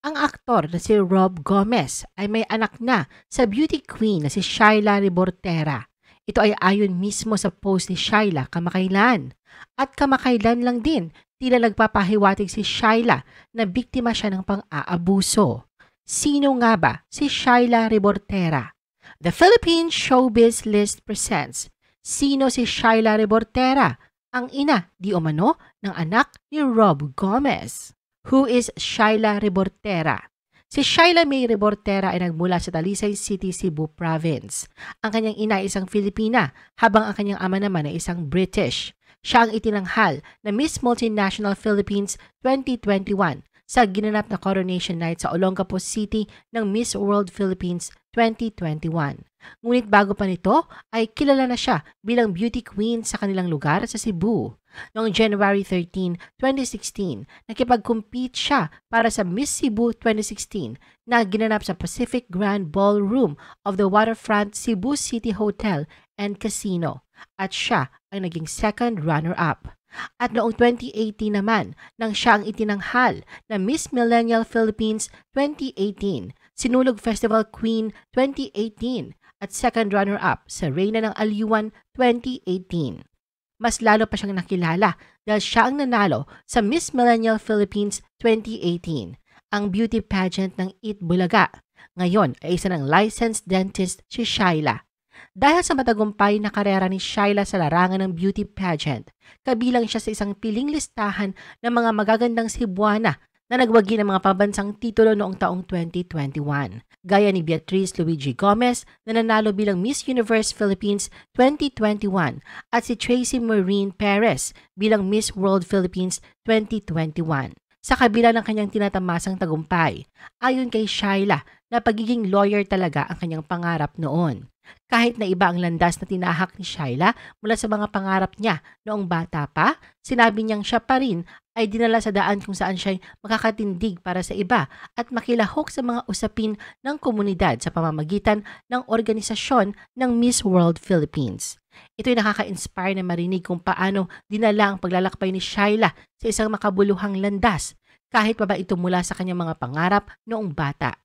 Ang aktor na si Rob Gomez ay may anak na sa beauty queen na si Shaila Ribortera. Ito ay ayon mismo sa post ni Shaila kamakailan. At kamakailan lang din, tila nagpapahiwatig si Shaila na biktima siya ng pang-aabuso. Sino nga ba si Shaila Ribortera? The Philippine Showbiz List presents Sino si Shaila Ribortera? Ang ina di umano ng anak ni Rob Gomez who is Shaila Rebortera. Si Shaila May Rebortera ay nagmula sa Talisay City, Cebu Province. Ang kanyang ina ay isang Filipina, habang ang kanyang ama naman ay isang British. Siya ang itinanghal na Miss Multinational Philippines 2021 sa ginanap na Coronation Night sa Olongapo City ng Miss World Philippines 2021. Ngunit bago pa nito ay kilala na siya bilang beauty queen sa kanilang lugar sa Cebu. Noong January 13, 2016, nakipag-compete siya para sa Miss Cebu 2016 na ginanap sa Pacific Grand Ballroom of the Waterfront Cebu City Hotel and Casino at siya ang naging second runner-up. At noong 2018 naman, nang siya ang itinanghal na Miss Millennial Philippines 2018, Sinulog Festival Queen 2018 at second runner-up sa Reina ng Aliwan 2018. Mas lalo pa siyang nakilala dahil siya ang nanalo sa Miss Millennial Philippines 2018, ang beauty pageant ng Eat Bulaga. Ngayon ay isa ng licensed dentist si Shaila dahil sa matagumpay na karera ni Shyla sa larangan ng beauty pageant, kabilang siya sa isang piling listahan ng mga magagandang Cebuana na nagwagi ng mga pabansang titulo noong taong 2021, gaya ni Beatriz Luigi Gomez na nanalo bilang Miss Universe Philippines 2021 at si Tracy Maureen Perez bilang Miss World Philippines 2021. Sa kabila ng kanyang tinatamasang tagumpay, ayon kay Shyla, na pagiging lawyer talaga ang kanyang pangarap noon. Kahit na iba ang landas na tinahak ni Shaila mula sa mga pangarap niya noong bata pa, sinabi niyang siya pa rin ay dinala sa daan kung saan siya makakatindig para sa iba at makilahok sa mga usapin ng komunidad sa pamamagitan ng organisasyon ng Miss World Philippines. Ito'y nakaka-inspire na marinig kung paano dinala ang paglalakbay ni Shaila sa isang makabuluhang landas kahit pa ba ito mula sa kanyang mga pangarap noong bata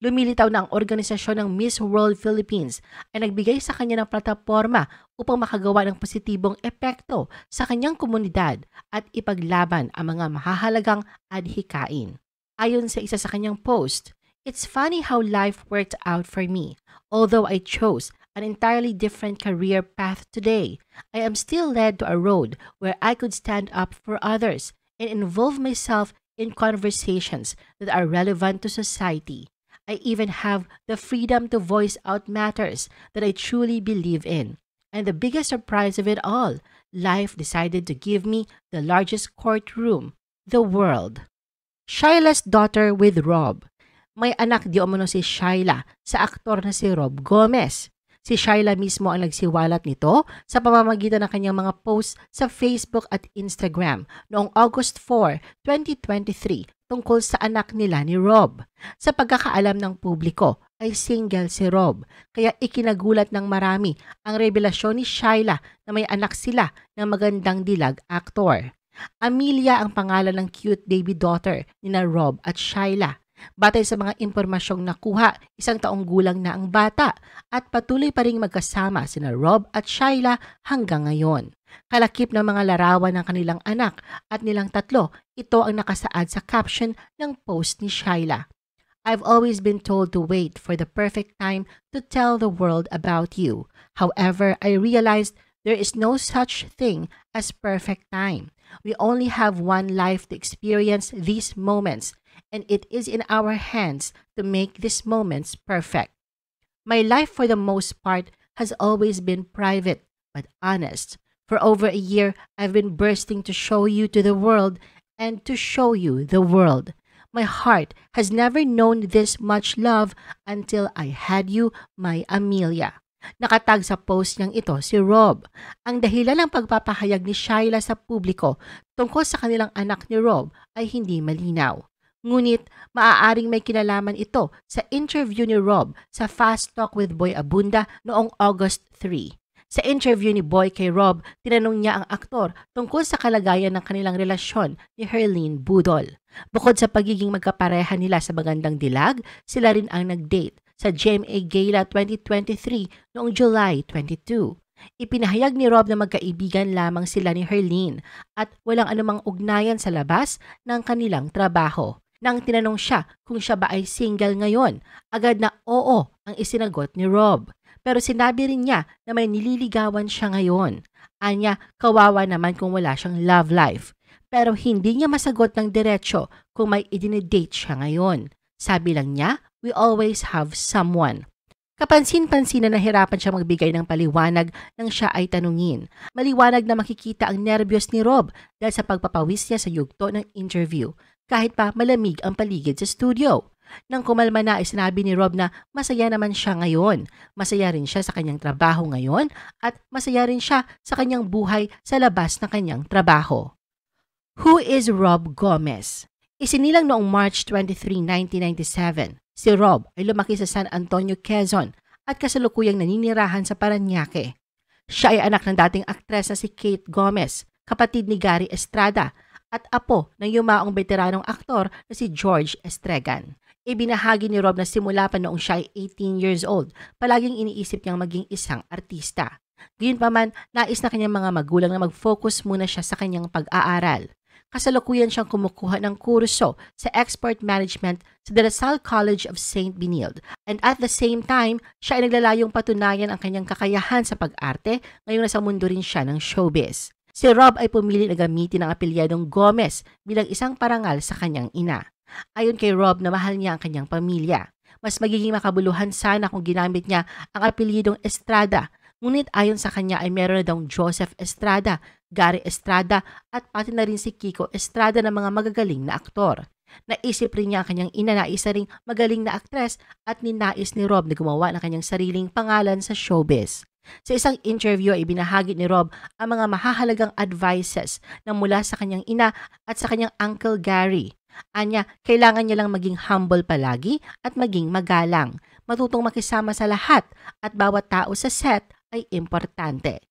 lumilitaw na ang organisasyon ng Miss World Philippines ay nagbigay sa kanya ng plataforma upang makagawa ng positibong epekto sa kanyang komunidad at ipaglaban ang mga mahahalagang adhikain. Ayon sa isa sa kanyang post, It's funny how life worked out for me. Although I chose an entirely different career path today, I am still led to a road where I could stand up for others and involve myself in conversations that are relevant to society. I even have the freedom to voice out matters that I truly believe in. And the biggest surprise of it all, life decided to give me the largest courtroom, the world. Shyla's daughter with Rob. May anak di umano si Shyla sa aktor na si Rob Gomez. Si Shyla mismo ang nagsiwalat nito sa pamamagitan ng kanyang mga posts sa Facebook at Instagram noong August 4, 2023 tungkol sa anak nila ni Rob. Sa pagkakaalam ng publiko ay single si Rob, kaya ikinagulat ng marami ang revelasyon ni Shyla na may anak sila ng magandang dilag actor. Amelia ang pangalan ng cute baby daughter ni na Rob at Shyla. Batay sa mga impormasyong nakuha, isang taong gulang na ang bata at patuloy pa rin magkasama sina Rob at Shyla hanggang ngayon. Kalakip ng mga larawan ng kanilang anak at nilang tatlo ito ang nakasaad sa caption ng post ni Shaila. I've always been told to wait for the perfect time to tell the world about you. However, I realized there is no such thing as perfect time. We only have one life to experience these moments, and it is in our hands to make these moments perfect. My life, for the most part, has always been private but honest. For over a year, I've been bursting to show you to the world and to show you the world. My heart has never known this much love until I had you, my Amelia. Nakatag sa post niyang ito si Rob. Ang dahilan ng pagpapahayag ni Shyla sa publiko tungkol sa kanilang anak ni Rob ay hindi malinaw. Ngunit maaaring may kinalaman ito sa interview ni Rob sa Fast Talk with Boy Abunda noong August 3. Sa interview ni Boy kay Rob, tinanong niya ang aktor tungkol sa kalagayan ng kanilang relasyon ni Herlene Budol. Bukod sa pagiging magkapareha nila sa magandang dilag, sila rin ang nag-date sa GMA Gala 2023 noong July 22. Ipinahayag ni Rob na magkaibigan lamang sila ni Herlene at walang anumang ugnayan sa labas ng kanilang trabaho. Nang tinanong siya kung siya ba ay single ngayon, agad na oo ang isinagot ni Rob. Pero sinabi rin niya na may nililigawan siya ngayon. Anya, kawawa naman kung wala siyang love life. Pero hindi niya masagot ng diretsyo kung may idinedate siya ngayon. Sabi lang niya, we always have someone. Kapansin-pansin na nahirapan siya magbigay ng paliwanag nang siya ay tanungin. Maliwanag na makikita ang nervyos ni Rob dahil sa pagpapawis niya sa yugto ng interview. Kahit pa malamig ang paligid sa studio. Nang kumalma na ay sinabi ni Rob na masaya naman siya ngayon. Masaya rin siya sa kanyang trabaho ngayon at masaya rin siya sa kanyang buhay sa labas ng kanyang trabaho. Who is Rob Gomez? Isinilang noong March 23, 1997, si Rob ay lumaki sa San Antonio, Quezon at kasalukuyang naninirahan sa Paranaque. Siya ay anak ng dating aktres na si Kate Gomez, kapatid ni Gary Estrada at apo ng yumaong veteranong aktor na si George Estregan. Ibinahagi ni Rob na simula pa noong siya ay 18 years old, palaging iniisip niyang maging isang artista. pa man, nais na kanyang mga magulang na mag-focus muna siya sa kanyang pag-aaral. Kasalukuyan siyang kumukuha ng kurso sa Export Management sa De La Salle College of St. Benilde. And at the same time, siya ay naglalayong patunayan ang kanyang kakayahan sa pag-arte ngayong nasa mundo rin siya ng showbiz. Si Rob ay pumili na gamitin ang apelyadong Gomez bilang isang parangal sa kanyang ina. Ayon kay Rob na mahal niya ang kanyang pamilya. Mas magiging makabuluhan sana kung ginamit niya ang apelyidong Estrada. Ngunit ayon sa kanya ay meron na daw Joseph Estrada, Gary Estrada at pati na rin si Kiko Estrada na mga magagaling na aktor. Naisip rin niya ang kanyang ina na isa ring magaling na aktres at ninais ni Rob na gumawa ng kanyang sariling pangalan sa showbiz. Sa isang interview ay binahagi ni Rob ang mga mahahalagang advices na mula sa kanyang ina at sa kanyang uncle Gary. Anya, kailangan niya lang maging humble palagi at maging magalang. Matutong makisama sa lahat at bawat tao sa set ay importante.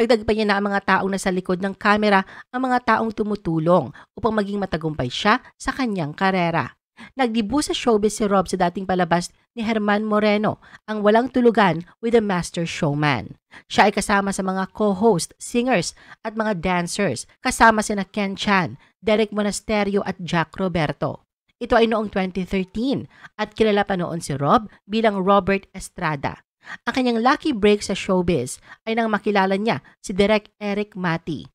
Dagdag pa niya na ang mga taong nasa likod ng kamera ang mga taong tumutulong upang maging matagumpay siya sa kanyang karera. Nagdibu sa showbiz si Rob sa dating palabas ni Herman Moreno, ang walang tulugan with the master showman. Siya ay kasama sa mga co-host, singers at mga dancers kasama sina Ken Chan, Derek Monasterio at Jack Roberto. Ito ay noong 2013 at kilala pa noon si Rob bilang Robert Estrada. Ang kanyang lucky break sa showbiz ay nang makilala niya si Direk Eric Mati.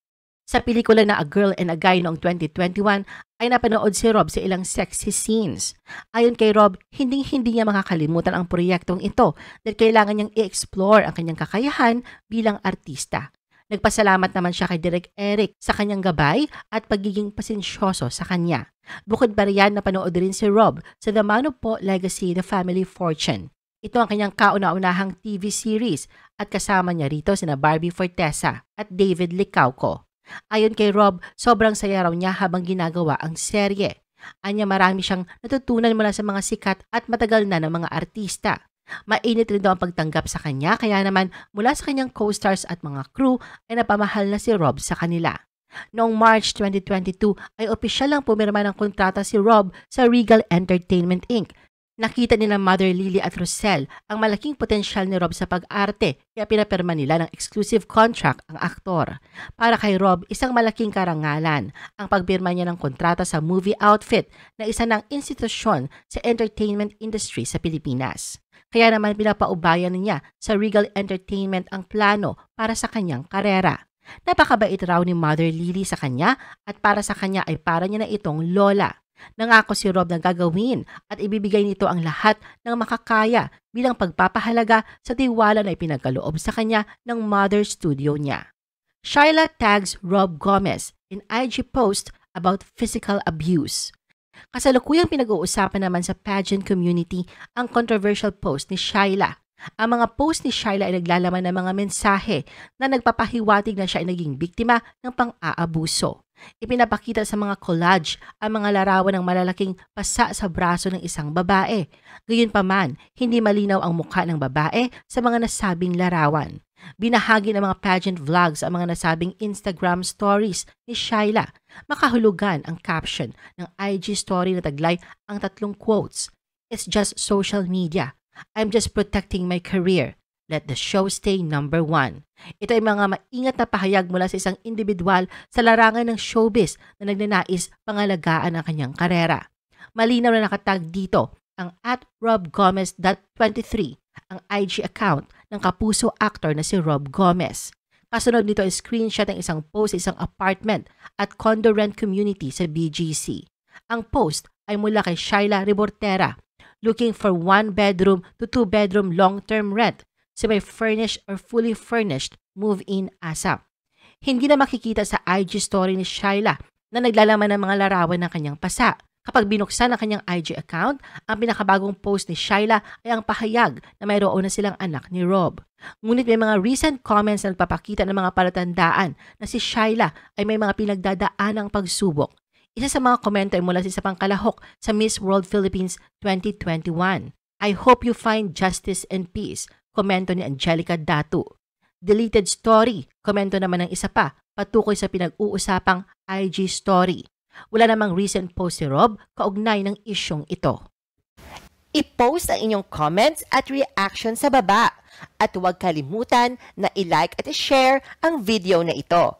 Sa pelikula na A Girl and a Guy noong 2021 ay napanood si Rob sa ilang sexy scenes. Ayon kay Rob, hinding-hindi niya makakalimutan ang proyektong ito dahil kailangan niyang i-explore ang kanyang kakayahan bilang artista. Nagpasalamat naman siya kay Direk Eric sa kanyang gabay at pagiging pasensyoso sa kanya. Bukod pa riyan, napanood rin si Rob sa The Po Legacy The Family Fortune. Ito ang kanyang kauna-unahang TV series at kasama niya rito sina Barbie Fortesa at David Licauco. Ayon kay Rob, sobrang saya raw niya habang ginagawa ang serye. Anya marami siyang natutunan mula sa mga sikat at matagal na ng mga artista. Mainit rin daw ang pagtanggap sa kanya kaya naman mula sa kanyang co-stars at mga crew ay napamahal na si Rob sa kanila. Noong March 2022 ay opisyal lang pumirma ng kontrata si Rob sa Regal Entertainment Inc. Nakita nila Mother Lily at Rosel ang malaking potensyal ni Rob sa pag-arte kaya pinaperma nila ng exclusive contract ang aktor. Para kay Rob, isang malaking karangalan ang pagpirma niya ng kontrata sa movie outfit na isa ng institusyon sa entertainment industry sa Pilipinas. Kaya naman pinapaubayan niya sa Regal Entertainment ang plano para sa kanyang karera. Napakabait raw ni Mother Lily sa kanya at para sa kanya ay para niya na itong lola. Nangako si Rob na gagawin at ibibigay nito ang lahat ng makakaya bilang pagpapahalaga sa tiwala na ipinagkaloob sa kanya ng mother studio niya. Shyla tags Rob Gomez in IG post about physical abuse. Kasalukuyang pinag-uusapan naman sa pageant community ang controversial post ni Shyla ang mga post ni Shyla ay naglalaman ng mga mensahe na nagpapahiwatig na siya ay naging biktima ng pang-aabuso. Ipinapakita sa mga collage ang mga larawan ng malalaking pasa sa braso ng isang babae. Gayunpaman, hindi malinaw ang mukha ng babae sa mga nasabing larawan. Binahagi ng mga pageant vlogs ang mga nasabing Instagram stories ni Shaila. Makahulugan ang caption ng IG story na taglay ang tatlong quotes. It's just social media. I'm just protecting my career. Let the show stay number one. Ito ay mga maingat na pahayag mula sa isang individual sa larangan ng showbiz na nagnanais pangalagaan ang kanyang karera. Malinaw na nakatag dito ang at robgomez.23, ang IG account ng kapuso actor na si Rob Gomez. Kasunod nito ay screenshot ng isang post sa isang apartment at condo rent community sa BGC. Ang post ay mula kay Shaila Ribortera, looking for one-bedroom to two-bedroom long-term rent may furnished or fully furnished move-in ASAP. Hindi na makikita sa IG story ni Shyla na naglalaman ng mga larawan ng kanyang pasa. Kapag binuksan ang kanyang IG account, ang pinakabagong post ni Shyla ay ang pahayag na mayroon na silang anak ni Rob. Ngunit may mga recent comments na nagpapakita ng mga palatandaan na si Shyla ay may mga pinagdadaanang pagsubok. Isa sa mga komento ay mula sa si isang kalahok sa Miss World Philippines 2021. I hope you find justice and peace komento ni Angelica Datu. Deleted story, komento naman ng isa pa, patukoy sa pinag-uusapang IG story. Wala namang recent post si Rob kaugnay ng isyong ito. I-post ang inyong comments at reaction sa baba at huwag kalimutan na i-like at i-share ang video na ito.